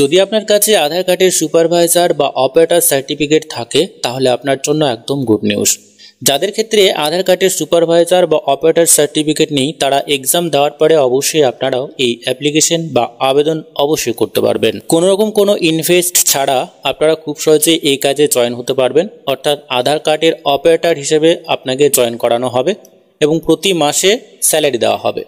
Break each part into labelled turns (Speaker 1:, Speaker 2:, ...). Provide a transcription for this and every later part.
Speaker 1: যদি আপনার কাছে আধার কার্ডের সুপারভাইজার বা অপারেটার সার্টিফিকেট থাকে তাহলে আপনার জন্য একদম গুড নিউজ যাদের ক্ষেত্রে আধার কার্ডের সুপারভাইজার বা অপারেটার সার্টিফিকেট নেই তারা এক্সাম দেওয়ার পরে অবশ্যই আপনারাও এই অ্যাপ্লিকেশন বা আবেদন অবশ্যই করতে পারবেন কোনো রকম কোনো ইনভেস্ট ছাড়া আপনারা খুব সহজে এই কাজে জয়েন হতে পারবেন অর্থাৎ আধার কার্ডের অপারেটার হিসেবে আপনাকে জয়েন করানো হবে এবং প্রতি মাসে স্যালারি দেওয়া হবে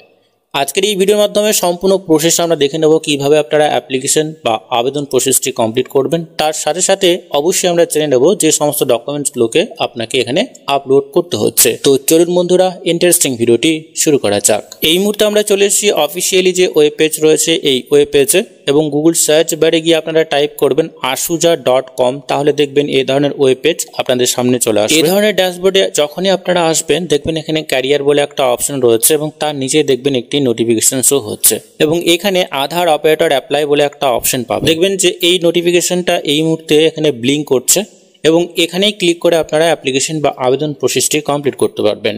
Speaker 1: আজকের এই ভিডিওর মাধ্যমে সম্পূর্ণ প্রসেস আমরা দেখে নেব কিভাবে আপনারা অ্যাপ্লিকেশন বা আবেদন প্রসেসটি কমপ্লিট করবেন তার সাথে সাথে অবশ্যই আমরা জেনে নেব যে সমস্ত ডকুমেন্টসগুলোকে আপনাকে এখানে আপলোড করতে হচ্ছে তো চলুন বন্ধুরা ইন্টারেস্টিং ভিডিওটি শুরু করা যাক এই মুহূর্তে আমরা চলে এসেছি অফিসিয়ালি যে ওয়েব পেজ রয়েছে এই ওয়েব পেজে এবং গুগল সার্চ বারে গিয়ে আপনারা টাইপ করবেন আসুজা ডট কম তাহলে দেখবেন এই ধরনের ওয়েব পেজ আপনাদের সামনে চলে আসবে এই ধরনের ড্যাশবোর্ডে যখনই আপনারা আসবেন দেখবেন এখানে ক্যারিয়ার বলে একটা অপশন রয়েছে এবং তার নিচে দেখবেন একটি নোটিফিকেশন শো হচ্ছে এবং এখানে আধার অপারেটর অ্যাপ্লাই বলে একটা অপশন পাবেন দেখবেন যে এই নোটিফিকেশনটা এই মুহূর্তে এখানে ব্লিঙ্ক করছে এবং এখানেই ক্লিক করে আপনারা অ্যাপ্লিকেশন বা আবেদন প্রসেসটি কমপ্লিট করতে পারবেন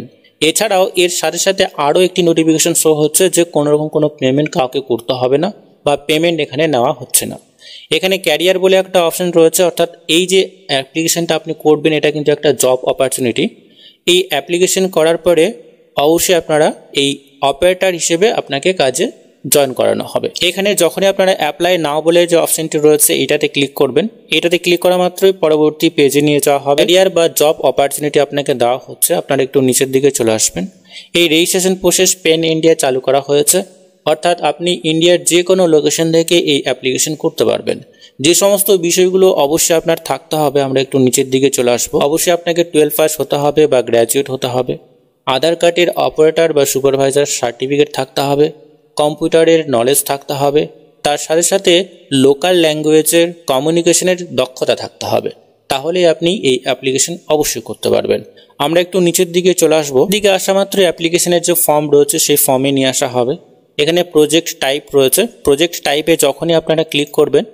Speaker 1: এছাড়াও এর সাথে সাথে আরও একটি নোটিফিকেশন শো হচ্ছে যে কোনোরকম কোনো পেমেন্ট কাউকে করতে হবে না বা পেমেন্ট এখানে নেওয়া হচ্ছে না এখানে ক্যারিয়ার বলে একটা অপশন রয়েছে অর্থাৎ এই যে অ্যাপ্লিকেশানটা আপনি করবেন এটা কিন্তু একটা জব অপরচুনিটি এই অ্যাপ্লিকেশন করার পরে অবশ্যই আপনারা এই অপারেটার হিসেবে আপনাকে কাজে জয়েন করানো হবে এখানে যখনই আপনারা অ্যাপ্লাই নাও বলে যে অপশনটি রয়েছে এটাতে ক্লিক করবেন এটাতে ক্লিক করা মাত্রই পরবর্তী পেজে নিয়ে যাওয়া হবে ক্যারিয়ার বা জব অপরচুনিটি আপনাকে দেওয়া হচ্ছে আপনারা একটু নিচের দিকে চলে আসবেন এই রেজিস্ট্রেশন প্রসেস পেন ইন্ডিয়া চালু করা হয়েছে অর্থাৎ আপনি ইন্ডিয়ার যে কোনো লোকেশন থেকে এই অ্যাপ্লিকেশন করতে পারবেন যে সমস্ত বিষয়গুলো অবশ্যই আপনার থাকতে হবে আমরা একটু নিচের দিকে চলে আসবো অবশ্যই আপনাকে টুয়েলভ পাস হতে হবে বা গ্র্যাজুয়েট হতে হবে আধার কার্ডের অপারেটর বা সুপারভাইজার সার্টিফিকেট থাকতে হবে কম্পিউটারের নলেজ থাকতে হবে তার সাথে সাথে লোকাল ল্যাঙ্গুয়েজের কমিউনিকেশনের দক্ষতা থাকতে হবে তাহলে আপনি এই অ্যাপ্লিকেশন অবশ্যই করতে পারবেন আমরা একটু নিচের দিকে চলে আসবো দিকে আসা মাত্র অ্যাপ্লিকেশনের যে ফর্ম রয়েছে সেই ফর্মে নিয়ে আসা হবে এখানে প্রজেক্ট টাইপ রয়েছে প্রজেক্ট টাইপে যখনই আপনারা ক্লিক করবেন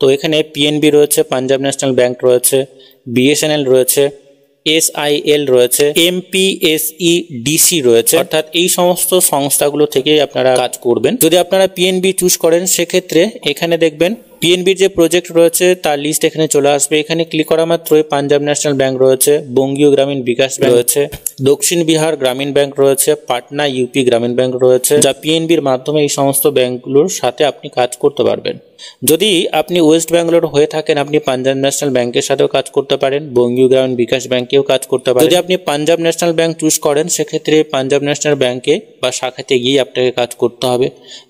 Speaker 1: তো এখানে পিএনবি রয়েছে পাঞ্জাব ন্যাশনাল ব্যাংক রয়েছে বিএসএনএল রয়েছে এসআইএল রয়েছে এমপিএসই ডিসি e রয়েছে অর্থাৎ এই সমস্ত সংস্থাগুলো থেকেই আপনারা কাজ করবেন যদি আপনারা পিএনবি চুজ করেন সেক্ষেত্রে এখানে দেখবেন পিএনবির যে প্রজেক্ট রয়েছে তার লিস্ট এখানে চলে আসবে এখানে ক্লিক করা মাত্রই পাঞ্জাব ন্যাশনাল ব্যাংক রয়েছে বঙ্গীয় গ্রামীণ বিকাশ ব্যাংক রয়েছে দক্ষিণ বিহার গ্রামীণ ব্যাংক রয়েছে পাটনা ইউপি গ্রামীণ ব্যাংক রয়েছে যা পিএনবির মাধ্যমে এই সমস্ত ব্যাংকগুলোর সাথে আপনি কাজ করতে পারবেন যদি আপনি ওয়েস্ট বেঙ্গলোর হয়ে থাকেন আপনি পাঞ্জাব ন্যাশনাল ব্যাংকের সাথেও কাজ করতে পারেন বঙ্গীয় গ্রামীণ বিকাশ ব্যাংকেও কাজ করতে পারেন যদি আপনি পাঞ্জাব ন্যাশনাল ব্যাংক চুজ করেন সেক্ষেত্রে পাঞ্জাব ন্যাশনাল ব্যাংকে বা শাখাতে গিয়ে আপনাকে কাজ করতে হবে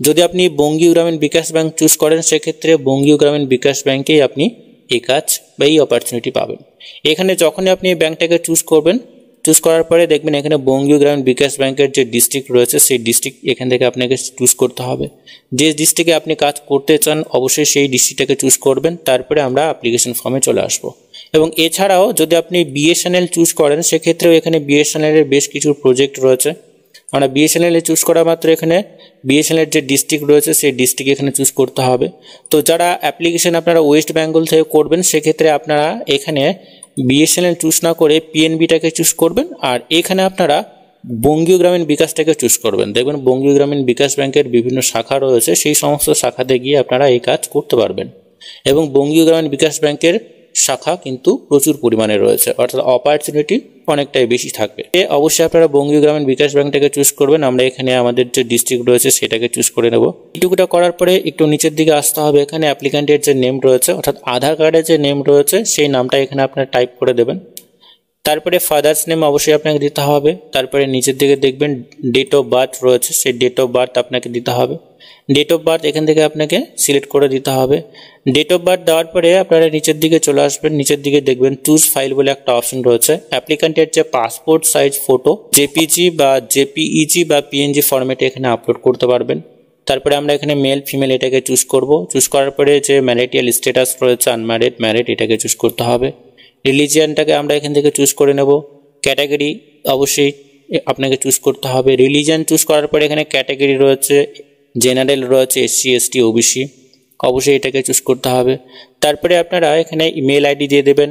Speaker 1: যদি আপনি বঙ্গীয় গ্রামীণ বিকাশ ব্যাংক চুজ করেন সেক্ষেত্রে বঙ্গীয় গ্রামীণ বিকাশ ব্যাংকেই আপনি এই কাজ বা এই অপরচুনিটি পাবেন এখানে যখনই আপনি এই ব্যাংকটাকে চুজ করবেন চুজ করার পরে দেখবেন এখানে বঙ্গীয় গ্রামীণ বিকাশ ব্যাংকের যে ডিস্ট্রিক্ট রয়েছে সেই ডিস্ট্রিক্ট এখান থেকে আপনাকে চুজ করতে হবে যে ডিস্ট্রিক্টে আপনি কাজ করতে চান অবশ্যই সেই ডিস্ট্রিক্টটাকে চুজ করবেন তারপরে আমরা অ্যাপ্লিকেশন ফর্মে চলে আসব এবং এছাড়াও যদি আপনি বিএসএনএল চুজ করেন সেক্ষেত্রেও এখানে বিএসএনএলের বেশ কিছু প্রজেক্ট রয়েছে আমরা বিএসএনএলে চুজ করা মাত্র এখানে বিএসএনএল যে ডিস্ট্রিক্ট রয়েছে সেই ডিস্ট্রিক্ট এখানে চুজ করতে হবে তো যারা অ্যাপ্লিকেশন আপনারা ওয়েস্ট বেঙ্গল থেকে করবেন সেক্ষেত্রে আপনারা এখানে বিএসএনএল চুজ না করে পিএনবিটাকে চুজ করবেন আর এখানে আপনারা বঙ্গীয় গ্রামীণ বিকাশটাকে চুজ করবেন দেখবেন বঙ্গীয় গ্রামীণ বিকাশ ব্যাংকের বিভিন্ন শাখা রয়েছে সেই সমস্ত শাখাতে গিয়ে আপনারা এই কাজ করতে পারবেন এবং বঙ্গীয় গ্রামীণ বিকাশ ব্যাংকের শাখা কিন্তু প্রচুর পরিমাণে রয়েছে অর্থাৎ অপরচুনিটি অনেকটাই বেশি থাকবে এ অবশ্যই আপনারা বঙ্গীয় গ্রামীণ বিকাশ ব্যাংকটাকে চুজ করবেন আমরা এখানে আমাদের যে ডিস্ট্রিক্ট রয়েছে সেটাকে চুজ করে নেব এটুকুটা করার পরে একটু নিচের দিকে আসতে হবে এখানে অ্যাপ্লিক্যান্টের যে নেম রয়েছে অর্থাৎ আধার কার্ডের যে নেম রয়েছে সেই নামটা এখানে আপনার টাইপ করে দেবেন তারপরে ফাদার্স নেম অবশ্যই আপনাকে দিতে হবে তারপরে নিচের দিকে দেখবেন ডেট অফ বার্থ রয়েছে সেই ডেট অফ বার্থ আপনাকে দিতে হবে ডেট অফ বার্থ এখান থেকে আপনাকে সিলেক্ট করে দিতে হবে ডেট অফ বার্থ দেওয়ার পরে আপনারা নিচের দিকে চলে আসবেন নিচের দিকে দেখবেন চুজ ফাইল বলে একটা অপশন রয়েছে অ্যাপ্লিকান্টের যে পাসপোর্ট সাইজ ফটো জেপিজি বা জেপিইজি e বা পিএনজি ফরম্যাটে এখানে আপলোড করতে পারবেন তারপরে আমরা এখানে মেল ফিমেল এটাকে চুজ করব চুজ করার পরে যে ম্যারিটিয়াল স্ট্যাটাস রয়েছে আনম্যারিড ম্যারিড এটাকে চুজ করতে হবে রিলিজিয়ানটাকে আমরা এখান থেকে চুজ করে নেব ক্যাটাগরি অবশ্যই আপনাকে চুজ করতে হবে রিলিজিয়ান চুজ করার পরে এখানে ক্যাটাগরি রয়েছে জেনারেল রয়েছে এসসি এসটি ওবিসি অবশ্যই এটাকে চুজ করতে হবে তারপরে আপনারা এখানে ইমেল আইডি দিয়ে দেবেন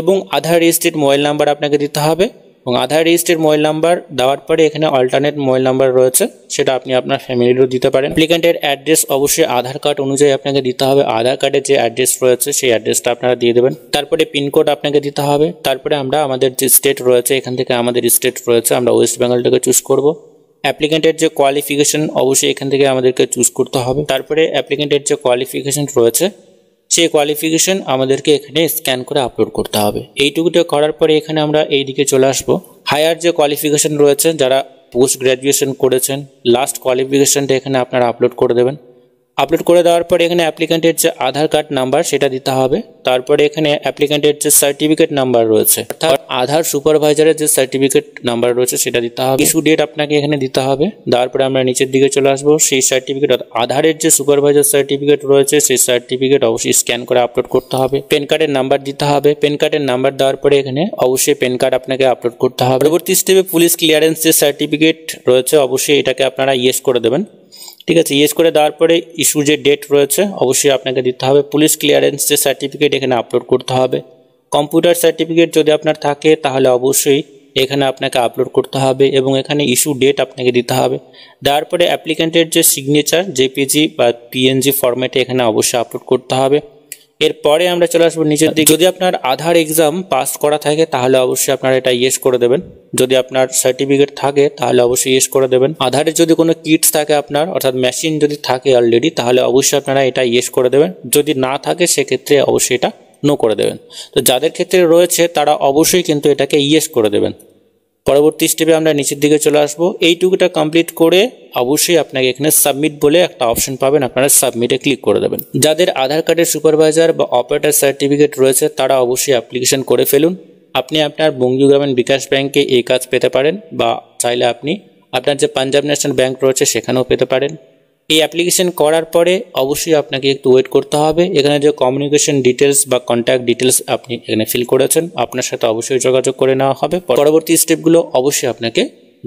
Speaker 1: এবং আধার রেজিস্ট্রেড মোবাইল নাম্বার আপনাকে দিতে হবে এবং আধার রেজিস্ট্রেড মোবাইল নাম্বার দেওয়ার পরে এখানে অল্টারনেট মোবাইল নাম্বার রয়েছে সেটা আপনি আপনার ফ্যামিলিরও দিতে পারেন অ্যাপ্লিকেন্টের অ্যাড্রেস অবশ্যই আধার কার্ড অনুযায়ী আপনাকে দিতে হবে আধার কার্ডের যে অ্যাড্রেস রয়েছে সেই অ্যাড্রেসটা আপনারা দিয়ে দেবেন তারপরে পিনকোড আপনাকে দিতে হবে তারপরে আমরা আমাদের যে স্টেট রয়েছে এখান থেকে আমাদের স্টেট রয়েছে আমরা ওয়েস্ট বেঙ্গলটাকে চুজ করবো অ্যাপ্লিকেন্টের যে কোয়ালিফিকেশন অবশ্যই এখান থেকে আমাদেরকে চুজ করতে হবে তারপরে অ্যাপ্লিকেন্টের যে কোয়ালিফিকেশন রয়েছে সেই কোয়ালিফিকেশন আমাদেরকে এখানে স্ক্যান করে আপলোড করতে হবে এইটুকুটা করার পরে এখানে আমরা এই দিকে চলে আসবো হায়ার যে কোয়ালিফিকেশন রয়েছে যারা পোস্ট গ্র্যাজুয়েশন করেছেন লাস্ট কোয়ালিফিকেশনটা এখানে আপনারা আপলোড করে দেবেন আপলোড করে দেওয়ার পরে এখানে অ্যাপ্লিকেন্টের যে আধার কার্ড নাম্বার সেটা দিতে হবে তারপরে এখানে অ্যাপ্লিকেন্টের যে সার্টিফিকেট নাম্বার রয়েছে অর্থাৎ আধার সুপারভাইজারের যে সার্টিফিকেট নাম্বার রয়েছে সেটা দিতে হবে ইস্যু ডেট আপনাকে এখানে দিতে হবে তারপরে আমরা নিচের দিকে চলে আসবো সেই সার্টিফিকেট আধারের যে সুপারভাইজার সার্টিফিকেট রয়েছে সেই সার্টিফিকেট অবশ্যই স্ক্যান করে আপলোড করতে হবে প্যান কার্ডের নাম্বার দিতে হবে প্যান কার্ডের নাম্বার দেওয়ার পরে এখানে অবশ্যই প্যান কার্ড আপনাকে আপলোড করতে হবে পরবর্তী স্টেপে পুলিশ ক্লিয়ারেন্স যে সার্টিফিকেট রয়েছে অবশ্যই এটাকে আপনারা ইয়েস করে দেবেন ঠিক আছে ইয়েস করে দেওয়ার পরে ইস্যু যে ডেট রয়েছে অবশ্যই আপনাকে দিতে হবে পুলিশ ক্লিয়ারেন্স যে সার্টিফিকেট এখানে আপলোড করতে হবে কম্পিউটার সার্টিফিকেট যদি আপনার থাকে তাহলে অবশ্যই এখানে আপনাকে আপলোড করতে হবে এবং এখানে ইস্যু ডেট আপনাকে দিতে হবে দেওয়ার পরে অ্যাপ্লিক্যান্টের যে সিগনেচার জেপিজি বা পিএনজি ফরম্যাটে এখানে অবশ্যই আপলোড করতে হবে এরপরে আমরা চলে আসবো নিচের দিকে যদি আপনার আধার এক্সাম পাস করা থাকে তাহলে অবশ্যই আপনারা এটা ইয়েস করে দেবেন যদি আপনার সার্টিফিকেট থাকে তাহলে অবশ্যই ইয়েস করে দেবেন আধারে যদি কোনো কিটস থাকে আপনার অর্থাৎ মেশিন যদি থাকে অলরেডি তাহলে অবশ্যই আপনারা এটা ইয়েস করে দেবেন যদি না থাকে সেক্ষেত্রে অবশ্যই এটা নো করে দেবেন তো যাদের ক্ষেত্রে রয়েছে তারা অবশ্যই কিন্তু এটাকে ইয়েস করে দেবেন পরবর্তী স্টেপে আমরা নিচের দিকে চলে আসবো এইটুকুটা কমপ্লিট করে অবশ্যই আপনাকে এখানে সাবমিট বলে একটা অপশন পাবেন আপনারা সাবমিটে ক্লিক করে দেবেন যাদের আধার কার্ডের সুপারভাইজার বা অপারেটার সার্টিফিকেট রয়েছে তারা অবশ্যই অ্যাপ্লিকেশন করে ফেলুন আপনি আপনার বঙ্গীয় গ্রামীণ বিকাশ ব্যাংকে এই কাজ পেতে পারেন বা চাইলে আপনি আপনার যে পাঞ্জাব ন্যাশনাল ব্যাংক রয়েছে সেখানেও পেতে পারেন এই অ্যাপ্লিকেশন করার পরে অবশ্যই আপনাকে একটু ওয়েট করতে হবে এখানে যে কমিউনিকেশন ডিটেলস বা কন্ট্যাক্ট ডিটেলস আপনি এখানে ফিল করেছেন আপনার সাথে অবশ্যই যোগাযোগ করে নেওয়া হবে পরবর্তী স্টেপগুলো অবশ্যই আপনাকে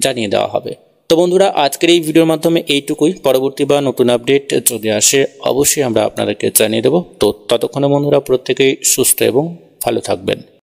Speaker 1: জানিয়ে দেওয়া হবে তো বন্ধুরা আজকের এই ভিডিওর মাধ্যমে এইটুকুই পরবর্তী বা নতুন আপডেট যদি আসে অবশ্যই আমরা আপনাদেরকে জানিয়ে দেবো তো ততক্ষণে বন্ধুরা প্রত্যেকেই সুস্থ এবং ভালো থাকবেন